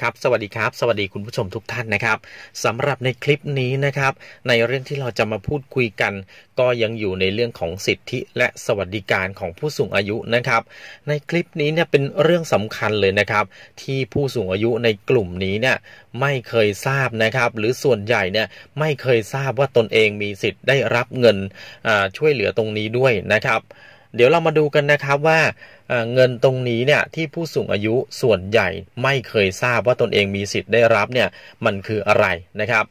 ครับสวัสดีครับ สวัสดีคุณผู้ชมทุกท่านนะครับสำหรับในคลิปนี้นะครับในเรื่องที่เราจะมาพูดคุยกัน ก็ยังอยู่ในเรื่องของสิทธิและสวัสดิการของผู้สูงอายุนะครับ ในคลิปนี้เนี่ยเป็นเรื่องสำคัญเลยนะครับ ที่ผู้สูงอายุในกลุ่มนี้เนี่ยไม่เคยทราบนะครับ หรือส่วนใหญ่เนี่ยไม่เคยทราบว่าตนเองมีสิทธิ์ได้รับเงินช่วยเหลือตรงนี้ด้วยนะครับเดี๋ยวเรามาดูกันนะครับว่าเงินตรงนี้เนี่ยที่ผู้สูงอายุส่วนใหญ่ไม่เคยทราบว่าตนเองมีสิทธิ์ได้รับเนี่ยมันคืออะไรนะครับ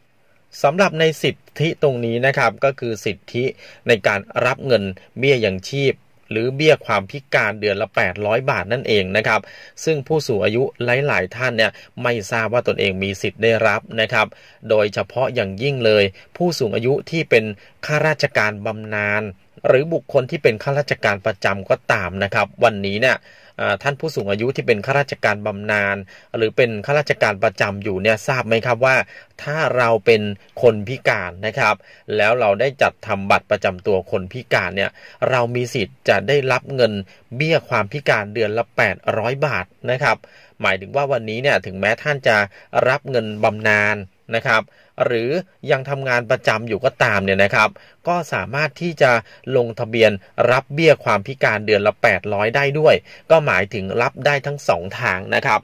สำหรับในสิทธิตรงนี้นะครับก็คือสิทธิในการรับเงินเบี้ยยังชีพหรือเบี้ยความพิการเดือนละ 800 บาทนั่นเองนะครับซึ่งผู้สูงอายุหลาย ๆ ท่านเนี่ยไม่ทราบว่าตนเองมีสิทธิ์ได้รับนะครับ โดยเฉพาะอย่างยิ่งเลยผู้สูงอายุที่เป็นข้าราชการบำนาญหรือบุคคลที่เป็นข้าราชการประจำก็ตามนะครับ วันนี้เนี่ยท่านผู้สูงอายุที่เป็นข้าราชการบำนาญหรือเป็นข้าราชการประจำอยู่เนี่ยทราบไหมครับว่า ถ้าเราเป็นคนพิการนะครับ แล้วเราได้จัดทำบัตรประจำตัวคนพิการเนี่ยเรามีสิทธิ์จะได้รับเงินเบี้ยความพิการเดือนละ 800 บาทนะครับ หมายถึงว่าวันนี้เนี่ยถึงแม้ท่านจะรับเงินบำนาญนะครับหรือยังทำงานประจำอยู่ก็ตามเนี่ยนะครับก็สามารถที่จะลงทะเบียนรับเบี้ยความพิการเดือนละ800ได้ด้วย ก็หมายถึงรับได้ทั้ง2ทางนะครับ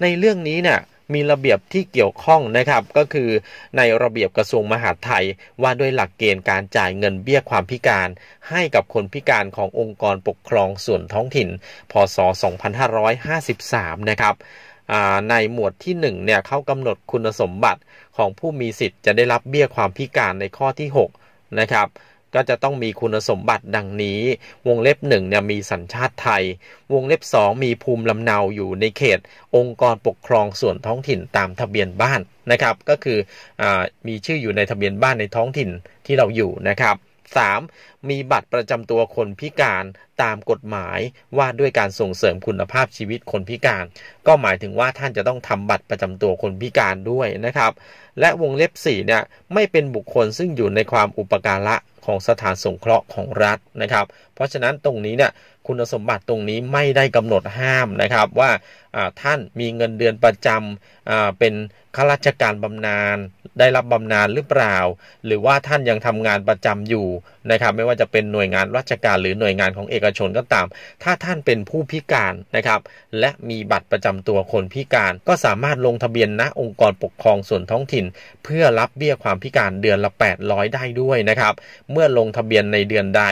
ในเรื่องนี้เนี่ยมีระเบียบที่เกี่ยวข้องนะครับก็คือ ในระเบียบกระทรวงมหาดไทยว่าด้วยหลักเกณฑ์การจ่ายเงินเบี้ยความพิการให้กับคนพิการขององค์กรปกครองส่วนท้องถิ่น พศ 2553 นะครับในหมวดที่1เนี่ยเขากำหนดคุณสมบัติของผู้มีสิทธิ์จะได้รับเบี้ยความพิการในข้อที่6นะครับก็จะต้องมีคุณสมบัติดังนี้ วงเล็บ1เนี่ยมีสัญชาติไทย วงเล็บ2มีภูมิลำเนาอยู่ในเขต องค์กรปกครองส่วนท้องถิ่นตามทะเบียนบ้านนะครับก็คืออมีชื่ออยู่ในทะเบียนบ้านในท้องถิ่นที่เราอยู่นะครับ 3. มีบัตรประจำตัวคนพิการตามกฎหมายว่าด้วยการส่งเสริมคุณภาพชีวิตคนพิการ ก็หมายถึงว่าท่านจะต้องทำบัตรประจำตัวคนพิการด้วยนะครับ และวงเล็บ4เนี่ยไม่เป็นบุคคลซึ่งอยู่ในความอุปการะของสถานสงเคราะห์ของรัฐนะครับเพราะฉะนั้นตรงนี้เนี่ยคุณสมบัติตรงนี้ไม่ได้กำหนดห้ามนะครับว่าท่านมีเงินเดือนประจำเป็นข้าราชการบำนาญได้รับบำนาญหรือเปล่า หรือว่าท่านยังทำงานประจำอยู่นะครับไม่ว่าจะเป็นหน่วยงานราชการหรือหน่วยงานของเอกชนก็ตามถ้าท่านเป็นผู้พิการนะครับและมีบัตรประจำตัวคนพิการก็สามารถลงทะเบียนณองค์กรปกครองส่วนท้องถิ่นเพื่อรับเบี้ยความพิการเดือนละ800ได้ด้วยนะครับเมื่อลงทะเบียนในเดือนใด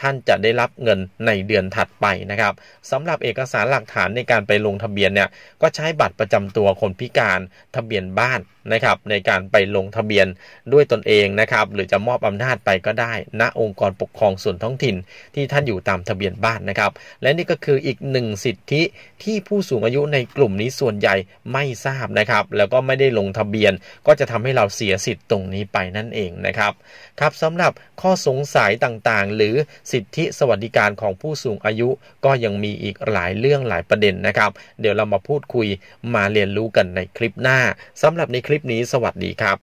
ท่านจะได้รับเงินในเดือนถัดไปนะครับสำหรับเอกสารหลักฐานในการไปลงทะเบียนเนี่ยก็ใช้บัตรประจำตัวคนพิการ ทะเบียนบ้านนะครับในการไปลงทะเบียนด้วยตนเองนะครับหรือจะมอบอำนาจไปก็ได้ ณองค์กรปกครองส่วนท้องถิ่น ที่ท่านอยู่ตามทะเบียนียนบ้านนะครับและนี่ก็คืออีกหนึ่งสิทธิที่ผู้สูงอายุในกลุ่มนี้ส่วนใหญ่ไม่ทราบนะครับแล้วก็ไม่ได้ลงทะเบียนก็จะทำให้เราเสียสิทธิ์ตรงนี้ไปนั่นเองนะครับ ครับสำหรับข้อสงสัยต่างๆ หรือสิทธิสวัสดิการของผู้สูงอายุ ก็ยังมีอีกหลายเรื่องหลายประเด็นนะครับเดี๋ยวเรามาพูดคุยมาเรียนรู้กันในคลิปหน้าสำหรับในคลิปนี้สวัสดีครับ